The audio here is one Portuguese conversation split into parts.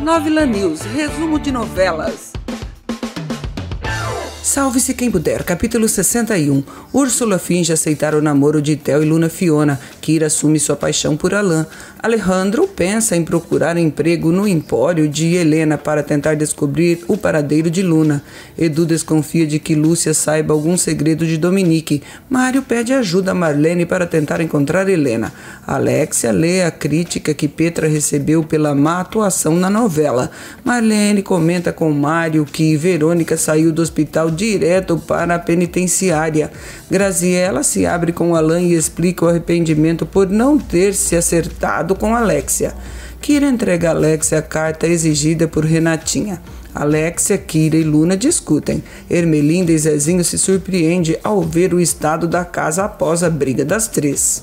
Novela News, resumo de novelas. Salve-se quem puder, capítulo 61. Úrsula finge aceitar o namoro de Theo e Luna Fiona, Kira assume sua paixão por Alan. Alejandro pensa em procurar emprego no empório de Helena para tentar descobrir o paradeiro de Luna. Edu desconfia de que Lúcia saiba algum segredo de Dominique. Mário pede ajuda a Marlene para tentar encontrar Helena. Alexia lê a crítica que Petra recebeu pela má atuação na novela. Marlene comenta com Mário que Verônica saiu do hospital direto para a penitenciária. Graziella se abre com Alan e explica o arrependimento por não ter se acertado com Alexia. Kira entrega a Alexia a carta exigida por Renatinha. Alexia, Kira e Luna discutem. Ermelinda e Zezinho se surpreende ao ver o estado da casa após a briga das três.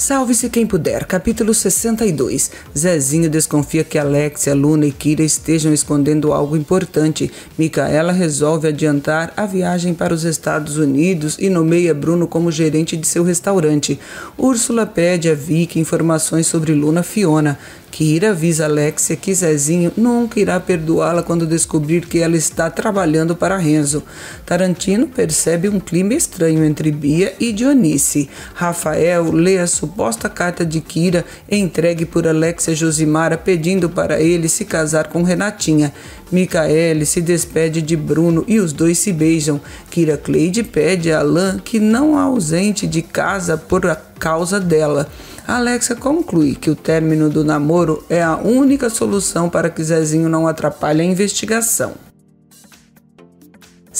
Salve-se quem puder, capítulo 62. Zezinho desconfia que Alexia, Luna e Kira estejam escondendo algo importante. Micaela resolve adiantar a viagem para os Estados Unidos e nomeia Bruno como gerente de seu restaurante. Úrsula pede a Vicky informações sobre Luna Fiona. Kira avisa Alexia que Zezinho nunca irá perdoá-la quando descobrir que ela está trabalhando para Renzo. Tarantino percebe um clima estranho entre Bia e Dionice. Rafael lê a suposta carta de Kira entregue por Alexia Josimara pedindo para ele se casar com Renatinha. Micaele se despede de Bruno e os dois se beijam. Kira Cleide pede a Alain que não a ausente de casa por causa dela. Alexa conclui que o término do namoro é a única solução para que Zezinho não atrapalhe a investigação.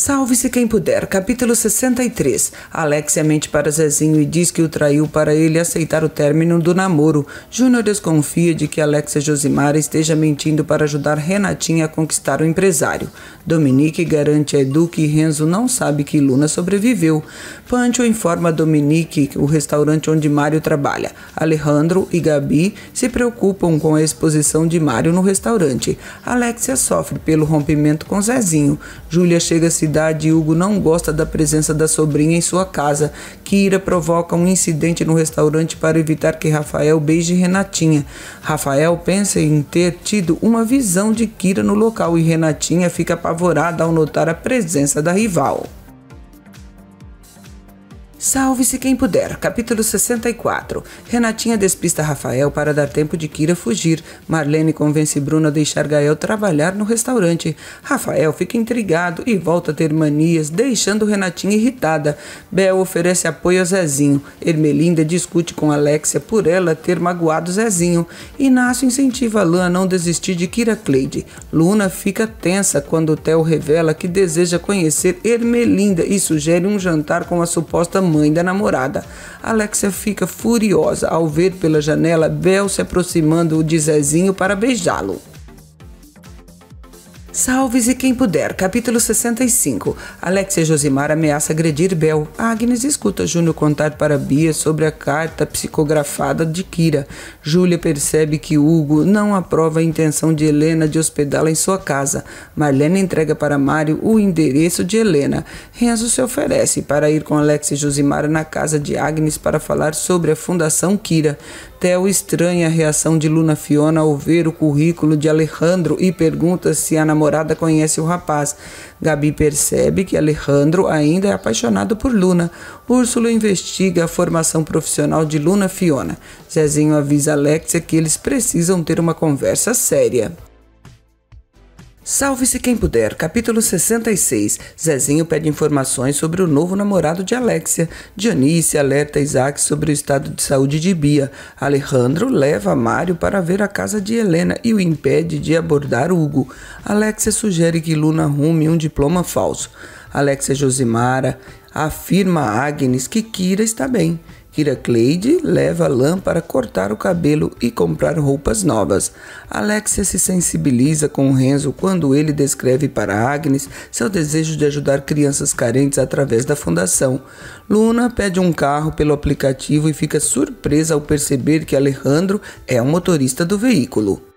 Salve-se quem puder, capítulo 63. Alexia é mente para Zezinho e diz que o traiu para ele aceitar o término do namoro. Júnior desconfia de que Alexia Josimar esteja mentindo para ajudar Renatinha a conquistar o empresário. Dominique garante a Edu que Renzo não sabe que Luna sobreviveu. Pancho informa a Dominique o restaurante onde Mário trabalha. Alejandro e Gabi se preocupam com a exposição de Mário no restaurante. Alexia sofre pelo rompimento com Zezinho. Júlia chega se cidade, Hugo não gosta da presença da sobrinha em sua casa. Kira provoca um incidente no restaurante para evitar que Rafael beije Renatinha. Rafael pensa em ter tido uma visão de Kira no local e Renatinha fica apavorada ao notar a presença da rival. Salve-se quem puder. Capítulo 64. Renatinha despista Rafael para dar tempo de Kira fugir. Marlene convence Bruno a deixar Gael trabalhar no restaurante. Rafael fica intrigado e volta a ter manias, deixando Renatinha irritada. Bel oferece apoio a Zezinho. Ermelinda discute com Alexia por ela ter magoado Zezinho. Inácio incentiva Lan a não desistir de Kira Cleide. Luna fica tensa quando Theo revela que deseja conhecer Ermelinda e sugere um jantar com a suposta mãe da namorada. Alexia fica furiosa ao ver pela janela Bel se aproximando de Zezinho para beijá-lo. Salve-se quem puder. Capítulo 65. Alexia Josimar ameaça agredir Bel. Agnes escuta Júnior contar para Bia sobre a carta psicografada de Kira. Júlia percebe que Hugo não aprova a intenção de Helena de hospedá-la em sua casa. Marlene entrega para Mário o endereço de Helena. Renzo se oferece para ir com Alexia Josimar na casa de Agnes para falar sobre a Fundação Kira. Theo estranha a reação de Luna Fiona ao ver o currículo de Alejandro e pergunta se a namorada conhece o rapaz. Gabi percebe que Alejandro ainda é apaixonado por Luna. Úrsula investiga a formação profissional de Luna Fiona. Zezinho avisa Alexia que eles precisam ter uma conversa séria. Salve-se quem puder, capítulo 66. Zezinho pede informações sobre o novo namorado de Alexia. Dionísio alerta Isaac sobre o estado de saúde de Bia. Alejandro leva Mário para ver a casa de Helena e o impede de abordar Hugo. Alexia sugere que Luna arrume um diploma falso. Alexia Josimara afirma a Agnes que Kira está bem. Cleide leva Lan para cortar o cabelo e comprar roupas novas. Alexia se sensibiliza com Renzo quando ele descreve para Agnes seu desejo de ajudar crianças carentes através da fundação. Luna pede um carro pelo aplicativo e fica surpresa ao perceber que Alejandro é o motorista do veículo.